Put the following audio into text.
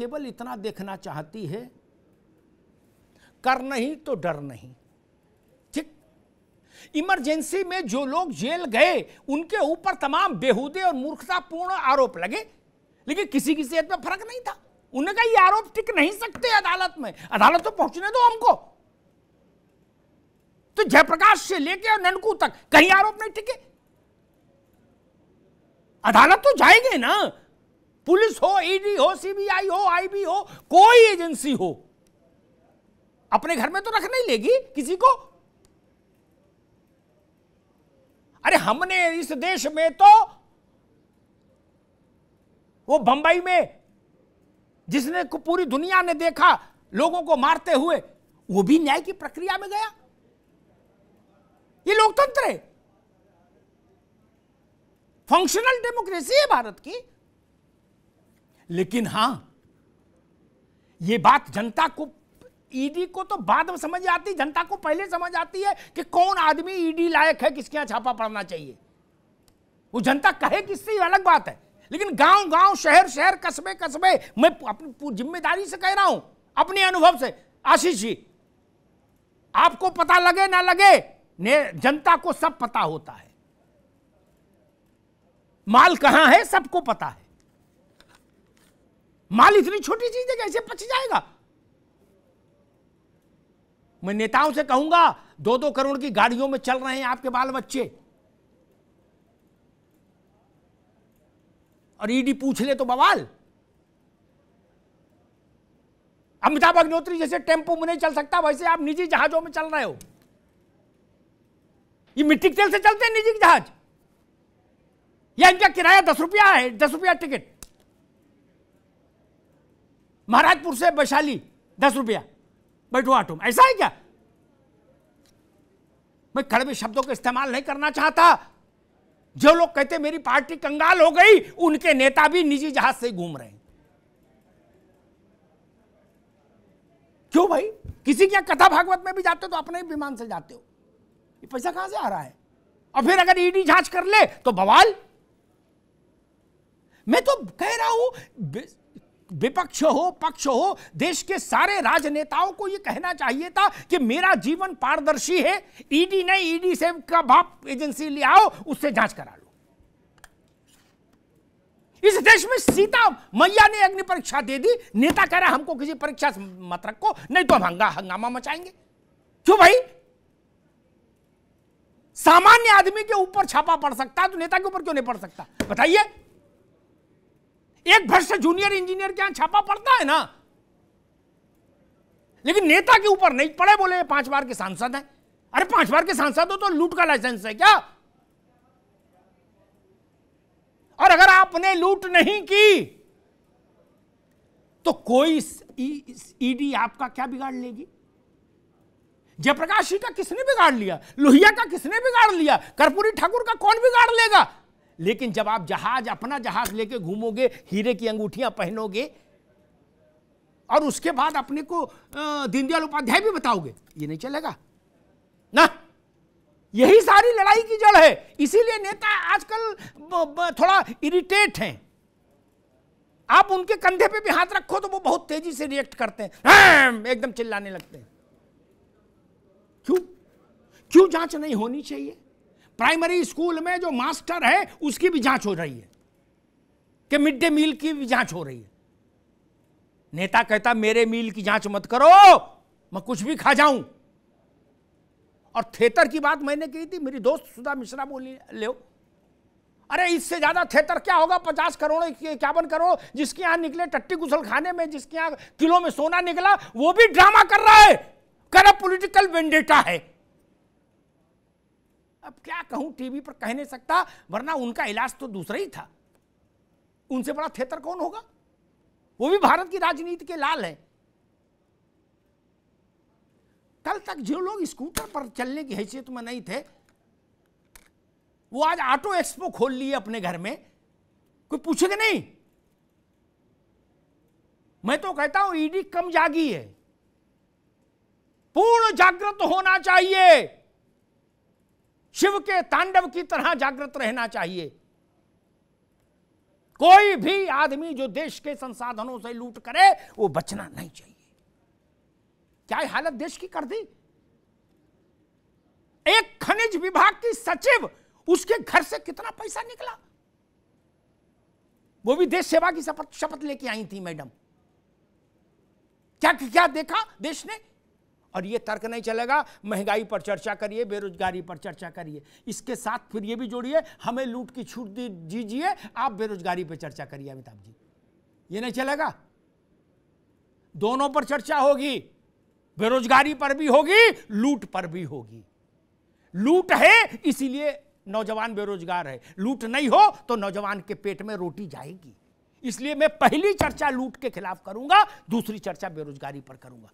केवल इतना देखना चाहती है कर नहीं तो डर नहीं ठीक इमरजेंसी में जो लोग जेल गए उनके ऊपर तमाम बेहूदे और मूर्खतापूर्ण आरोप लगे लेकिन किसी की सेहत में फर्क नहीं था उन्होंने कहा ये आरोप टिक नहीं सकते अदालत में अदालत तो पहुंचने दो हमको तो जयप्रकाश से लेके और ननकू तक कहीं आरोप नहीं टिके अदालत तो जाएंगे ना पुलिस हो ईडी e हो सीबीआई हो आईबी हो कोई एजेंसी हो अपने घर में तो रख नहीं लेगी किसी को अरे हमने इस देश में तो वो बंबई में जिसने को पूरी दुनिया ने देखा लोगों को मारते हुए वो भी न्याय की प्रक्रिया में गया ये लोकतंत्र है फंक्शनल डेमोक्रेसी है भारत की लेकिन हां यह बात जनता को ईडी e को तो बाद में समझ आती जनता को पहले समझ आती है कि कौन आदमी ईडी e लायक है किसके यहां छापा पड़ना चाहिए वो जनता कहे किससे अलग बात है लेकिन गांव गांव शहर शहर कस्बे कस्बे मैं अपनी जिम्मेदारी से कह रहा हूं अपने अनुभव से आशीष जी आपको पता लगे ना लगे ने जनता को सब पता होता है माल कहां है सबको पता है माल इतनी छोटी चीज है कैसे पच जाएगा मैं नेताओं से कहूंगा दो दो करोड़ की गाड़ियों में चल रहे हैं आपके बाल बच्चे और ईडी पूछ ले तो बवाल अमिताभ अग्निहोत्री जैसे टेम्पो में नहीं चल सकता वैसे आप निजी जहाजों में चल रहे हो ये मिट्टी तेल से चलते हैं निजी जहाज या इनका किराया दस रुपया है दस रुपया टिकट महाराजपुर से वैशाली दस रुपया बैठो ऑटो में ऐसा है क्या मैं कड़वे शब्दों का इस्तेमाल नहीं करना चाहता जो लोग कहते मेरी पार्टी कंगाल हो गई उनके नेता भी निजी जहाज से घूम रहे हैं क्यों भाई किसी के कथा भागवत में भी जाते हो तो अपने ही विमान से जाते हो ये पैसा कहां से आ रहा है और फिर अगर ईडी जांच कर ले तो बवाल मैं तो कह रहा हूं विपक्ष हो पक्ष हो देश के सारे राजनेताओं को यह कहना चाहिए था कि मेरा जीवन पारदर्शी है ईडी ने ईडी से का भाप एजेंसी ले आओ उससे जांच करा लो इस देश में सीता मैया ने अग्नि परीक्षा दे दी नेता कह रहा हमको किसी परीक्षा मत रखो नहीं तो हम हंगा हंगामा मचाएंगे क्यों भाई सामान्य आदमी के ऊपर छापा पड़ सकता है तो नेता के ऊपर क्यों नहीं पड़ सकता बताइए एक से जूनियर इंजीनियर के यहां छापा पड़ता है ना लेकिन नेता के ऊपर नहीं पड़े बोले पांच बार के सांसद हैं अरे पांच बार के सांसद हो तो लूट का लाइसेंस है क्या और अगर आपने लूट नहीं की तो कोई ईडी e आपका क्या बिगाड़ लेगी जयप्रकाश जी का किसने बिगाड़ लिया लोहिया का किसने बिगाड़ लिया कर्पूरी ठाकुर का कौन बिगाड़ लेगा लेकिन जब आप जहाज अपना जहाज लेके घूमोगे हीरे की अंगूठियां पहनोगे और उसके बाद अपने को दीनदयाल उपाध्याय भी बताओगे ये नहीं चलेगा ना यही सारी लड़ाई की जड़ है इसीलिए नेता आजकल थोड़ा इरिटेट हैं आप उनके कंधे पे भी हाथ रखो तो वो बहुत तेजी से रिएक्ट करते हैं हाँ, एकदम चिल्लाने लगते हैं क्यों क्यों जांच नहीं होनी चाहिए प्राइमरी स्कूल में जो मास्टर है उसकी भी जांच हो रही है कि मिड डे मील की भी जांच हो रही है नेता कहता मेरे मील की जांच मत करो मैं कुछ भी खा जाऊं और थिएटर की बात मैंने की थी मेरी दोस्त सुधा मिश्रा बोली ले अरे इससे ज्यादा थिएटर क्या होगा पचास करोड़ इक्यावन करोड़ जिसके यहां निकले टट्टी गुसल खाने में जिसके यहां किलो में सोना निकला वो भी ड्रामा कर रहा है कर पॉलिटिकल वेंडेटा है अब क्या कहूं टीवी पर कह नहीं सकता वरना उनका इलाज तो दूसरा ही था उनसे बड़ा थिएटर कौन होगा वो भी भारत की राजनीति के लाल है कल तक जो लोग स्कूटर पर चलने की हैसियत में नहीं थे वो आज ऑटो एक्सपो खोल लिए अपने घर में कोई पूछेगा नहीं मैं तो कहता हूं ईडी कम जागी है पूर्ण जागृत होना चाहिए शिव के तांडव की तरह जागृत रहना चाहिए कोई भी आदमी जो देश के संसाधनों से लूट करे वो बचना नहीं चाहिए क्या हालत देश की कर दी एक खनिज विभाग की सचिव उसके घर से कितना पैसा निकला वो भी देश सेवा की शपथ शपथ लेके आई थी मैडम क्या क्या देखा देश ने और ये तर्क नहीं चलेगा महंगाई पर चर्चा करिए बेरोजगारी पर चर्चा करिए इसके साथ फिर ये भी जोड़िए हमें लूट की छूट दीजिए आप बेरोजगारी पर चर्चा करिए अमिताभ जी ये नहीं चलेगा दोनों पर चर्चा होगी बेरोजगारी पर भी होगी लूट पर भी होगी लूट है इसीलिए नौजवान बेरोजगार है लूट नहीं हो तो नौजवान के पेट में रोटी जाएगी इसलिए मैं पहली चर्चा लूट के खिलाफ करूंगा दूसरी चर्चा बेरोजगारी पर करूंगा